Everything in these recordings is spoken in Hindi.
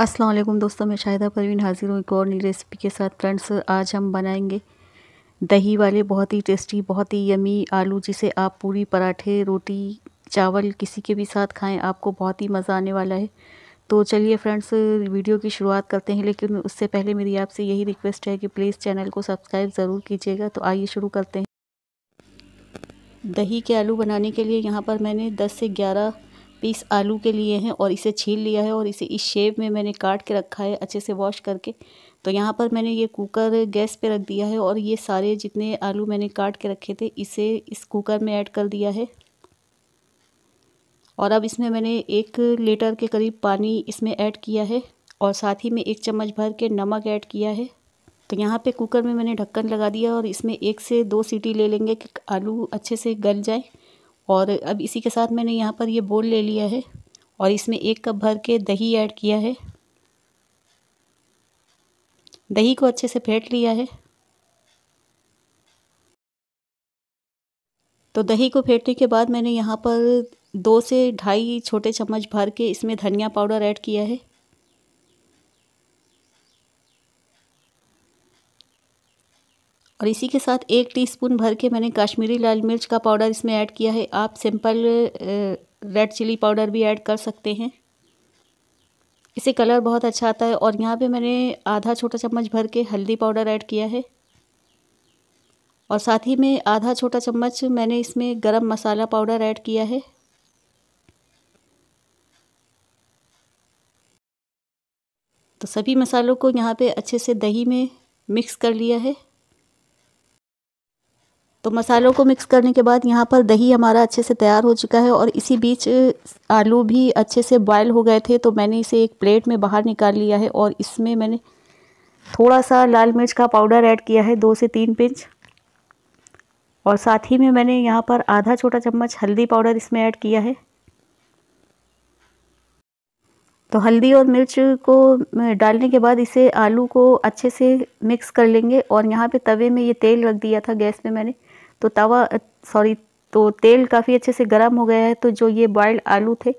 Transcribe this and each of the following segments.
अस्सलाम वालेकुम दोस्तों मैं शाहिदा परवीन हाज़िर हूँ एक और नई रेसिपी के साथ फ्रेंड्स आज हम बनाएंगे दही वाले बहुत ही टेस्टी बहुत ही यमी आलू जिसे आप पूरी पराठे रोटी चावल किसी के भी साथ खाएं आपको बहुत ही मज़ा आने वाला है तो चलिए फ्रेंड्स वीडियो की शुरुआत करते हैं लेकिन उससे पहले मेरी आपसे यही रिक्वेस्ट है कि प्लीज़ चैनल को सब्सक्राइब ज़रूर कीजिएगा तो आइए शुरू करते हैं दही के आलू बनाने के लिए यहाँ पर मैंने दस से ग्यारह पीस आलू के लिए हैं और इसे छील लिया है और इसे इस शेप में मैंने काट के रखा है अच्छे से वॉश करके तो यहाँ पर मैंने ये कुकर गैस पे रख दिया है और ये सारे जितने आलू मैंने काट के रखे थे इसे इस कुकर में ऐड कर दिया है और अब इसमें मैंने एक लीटर के करीब पानी इसमें ऐड किया है और साथ ही में एक चम्मच भर के नमक ऐड किया है तो यहाँ पे कुकर में मैंने ढक्कन लगा दिया और इसमें एक से दो सीटी ले लेंगे कि आलू अच्छे से गल जाए और अब इसी के साथ मैंने यहाँ पर ये बोल ले लिया है और इसमें एक कप भर के दही ऐड किया है दही को अच्छे से फेंट लिया है तो दही को फेंटने के बाद मैंने यहाँ पर दो से ढाई छोटे चम्मच भर के इसमें धनिया पाउडर ऐड किया है और इसी के साथ एक टीस्पून भर के मैंने कश्मीरी लाल मिर्च का पाउडर इसमें ऐड किया है आप सिंपल रेड चिली पाउडर भी ऐड कर सकते हैं इसे कलर बहुत अच्छा आता है और यहाँ पे मैंने आधा छोटा चम्मच भर के हल्दी पाउडर ऐड किया है और साथ ही में आधा छोटा चम्मच मैंने इसमें गरम मसाला पाउडर ऐड किया है तो सभी मसालों को यहाँ पे अच्छे से दही में मिक्स कर लिया है तो मसालों को मिक्स करने के बाद यहाँ पर दही हमारा अच्छे से तैयार हो चुका है और इसी बीच आलू भी अच्छे से बॉयल हो गए थे तो मैंने इसे एक प्लेट में बाहर निकाल लिया है और इसमें मैंने थोड़ा सा लाल मिर्च का पाउडर ऐड किया है दो से तीन पिंच और साथ ही में मैंने यहाँ पर आधा छोटा चम्मच हल्दी पाउडर इसमें ऐड किया है तो हल्दी और मिर्च को डालने के बाद इसे आलू को अच्छे से मिक्स कर लेंगे और यहाँ पे तवे में ये तेल रख दिया था गैस पे मैंने तो तवा सॉरी तो तेल काफ़ी अच्छे से गर्म हो गया है तो जो ये बॉयल्ड आलू थे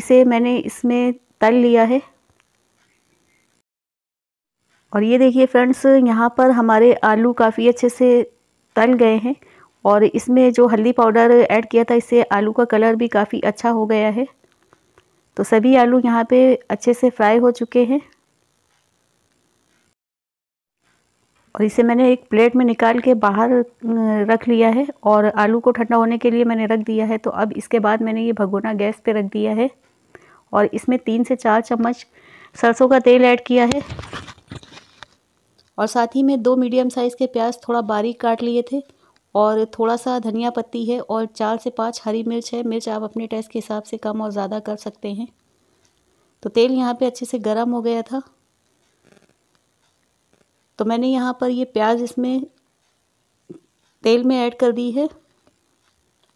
इसे मैंने इसमें तल लिया है और ये देखिए फ्रेंड्स यहाँ पर हमारे आलू काफ़ी अच्छे से तल गए हैं और इसमें जो हल्दी पाउडर ऐड किया था इससे आलू का कलर भी काफ़ी अच्छा हो गया है तो सभी आलू यहाँ पे अच्छे से फ्राई हो चुके हैं और इसे मैंने एक प्लेट में निकाल के बाहर रख लिया है और आलू को ठंडा होने के लिए मैंने रख दिया है तो अब इसके बाद मैंने ये भगोना गैस पे रख दिया है और इसमें तीन से चार चम्मच सरसों का तेल ऐड किया है और साथ ही में दो मीडियम साइज़ के प्याज थोड़ा बारीक काट लिए थे और थोड़ा सा धनिया पत्ती है और चार से पाँच हरी मिर्च है मिर्च आप अपने टेस्ट के हिसाब से कम और ज़्यादा कर सकते हैं तो तेल यहाँ पर अच्छे से गर्म हो गया था तो मैंने यहाँ पर ये प्याज इसमें तेल में ऐड कर दी है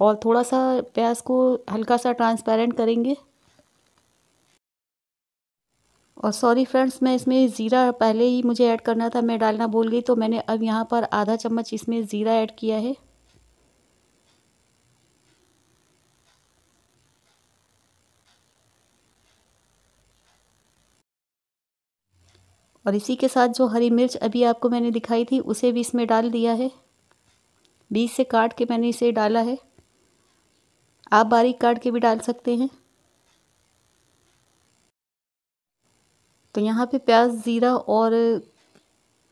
और थोड़ा सा प्याज को हल्का सा ट्रांसपेरेंट करेंगे और सॉरी फ्रेंड्स मैं इसमें ज़ीरा पहले ही मुझे ऐड करना था मैं डालना भूल गई तो मैंने अब यहाँ पर आधा चम्मच इसमें ज़ीरा ऐड किया है और इसी के साथ जो हरी मिर्च अभी आपको मैंने दिखाई थी उसे भी इसमें डाल दिया है बीज से काट के मैंने इसे डाला है आप बारीक काट के भी डाल सकते हैं तो यहाँ पे प्याज ज़ीरा और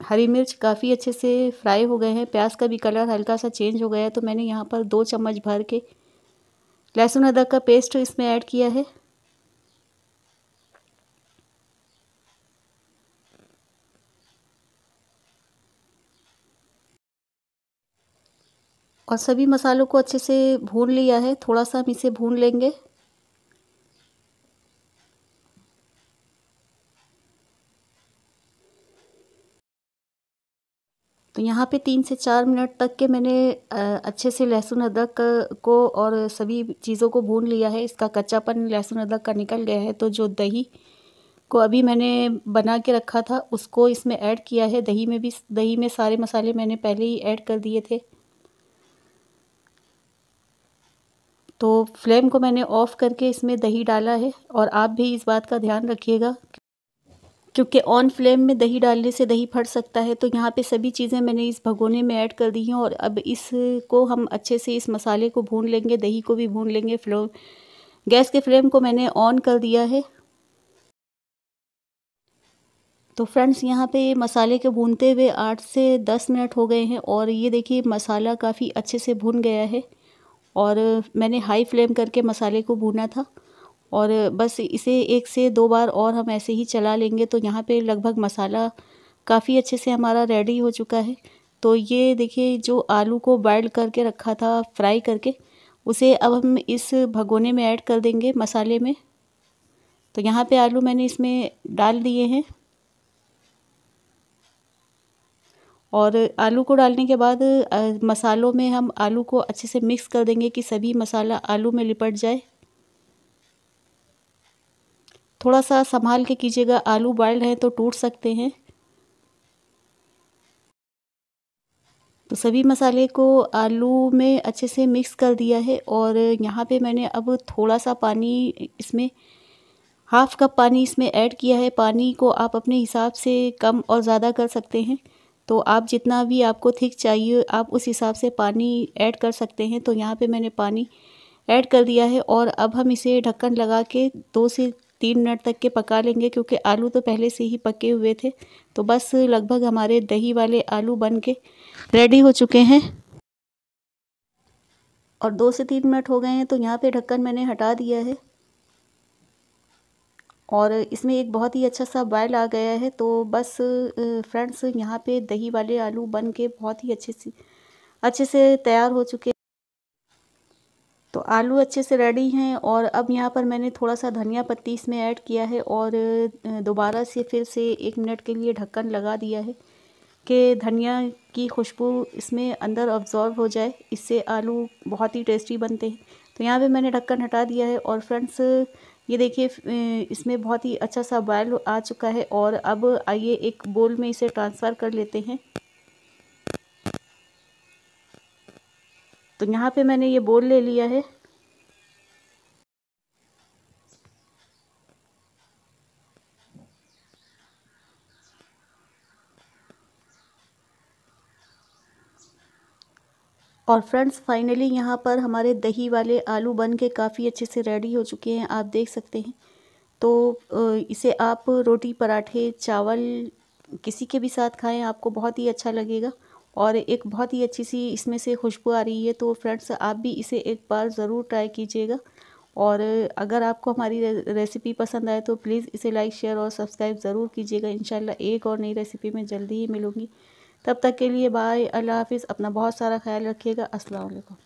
हरी मिर्च काफ़ी अच्छे से फ्राई हो गए हैं प्याज का भी कलर हल्का सा चेंज हो गया है तो मैंने यहाँ पर दो चम्मच भर के लहसुन अदरक का पेस्ट इसमें ऐड किया है और सभी मसालों को अच्छे से भून लिया है थोड़ा सा हम इसे भून लेंगे तो यहाँ पे तीन से चार मिनट तक के मैंने अच्छे से लहसुन अदरक को और सभी चीज़ों को भून लिया है इसका कच्चापन लहसुन अदरक का निकल गया है तो जो दही को अभी मैंने बना के रखा था उसको इसमें ऐड किया है दही में भी दही में सारे मसाले मैंने पहले ही ऐड कर दिए थे तो फ्लेम को मैंने ऑफ़ करके इसमें दही डाला है और आप भी इस बात का ध्यान रखिएगा क्योंकि ऑन फ्लेम में दही डालने से दही फट सकता है तो यहाँ पे सभी चीज़ें मैंने इस भगोने में ऐड कर दी हैं और अब इसको हम अच्छे से इस मसाले को भून लेंगे दही को भी भून लेंगे फ्लो गैस के फ्लेम को मैंने ऑन कर दिया है तो फ्रेंड्स यहाँ पे मसाले के भूनते हुए आठ से दस मिनट हो गए हैं और ये देखिए मसाला काफ़ी अच्छे से भून गया है और मैंने हाई फ्लेम करके मसाले को भूना था और बस इसे एक से दो बार और हम ऐसे ही चला लेंगे तो यहाँ पे लगभग मसाला काफ़ी अच्छे से हमारा रेडी हो चुका है तो ये देखिए जो आलू को बॉयल करके रखा था फ्राई करके उसे अब हम इस भगोने में ऐड कर देंगे मसाले में तो यहाँ पे आलू मैंने इसमें डाल दिए हैं और आलू को डालने के बाद मसालों में हम आलू को अच्छे से मिक्स कर देंगे कि सभी मसाला आलू में लिपट जाए थोड़ा सा संभाल के कीजिएगा आलू बॉयल हैं तो टूट सकते हैं तो सभी मसाले को आलू में अच्छे से मिक्स कर दिया है और यहाँ पे मैंने अब थोड़ा सा पानी इसमें हाफ़ कप पानी इसमें ऐड किया है पानी को आप अपने हिसाब से कम और ज़्यादा कर सकते हैं तो आप जितना भी आपको थिक चाहिए आप उस हिसाब से पानी ऐड कर सकते हैं तो यहाँ पे मैंने पानी ऐड कर दिया है और अब हम इसे ढक्कन लगा के दो से तीन मिनट तक के पका लेंगे क्योंकि आलू तो पहले से ही पके हुए थे तो बस लगभग हमारे दही वाले आलू बन के रेडी हो चुके हैं और दो से तीन मिनट हो गए हैं तो यहाँ पे ढक्कन मैंने हटा दिया है और इसमें एक बहुत ही अच्छा सा बॉयल आ गया है तो बस फ्रेंड्स यहाँ पे दही वाले आलू बन के बहुत ही अच्छे से अच्छे से तैयार हो चुके तो आलू अच्छे से रेडी हैं और अब यहाँ पर मैंने थोड़ा सा धनिया पत्ती इसमें ऐड किया है और दोबारा से फिर से एक मिनट के लिए ढक्कन लगा दिया है कि धनिया की खुशबू इसमें अंदर ऑब्ज़ॉर्व हो जाए इससे आलू बहुत ही टेस्टी बनते हैं तो यहाँ पे मैंने ढक्कन हटा दिया है और फ्रेंड्स ये देखिए इसमें बहुत ही अच्छा सा बॉयल आ चुका है और अब आइए एक बोल में इसे ट्रांसफ़र कर लेते हैं तो यहाँ पे मैंने ये बोल ले लिया है और फ्रेंड्स फाइनली यहाँ पर हमारे दही वाले आलू बन के काफ़ी अच्छे से रेडी हो चुके हैं आप देख सकते हैं तो इसे आप रोटी पराठे चावल किसी के भी साथ खाएं आपको बहुत ही अच्छा लगेगा और एक बहुत ही अच्छी सी इसमें से खुशबू आ रही है तो फ्रेंड्स आप भी इसे एक बार ज़रूर ट्राई कीजिएगा और अगर आपको हमारी रेसिपी पसंद आए तो प्लीज़ इसे लाइक शेयर और सब्सक्राइब ज़रूर कीजिएगा इन एक और नई रेसिपी में जल्दी ही मिलूँगी तब तक के लिए बाय अल्लाह हाफिज़ अपना बहुत सारा ख्याल रखिएगा असलकम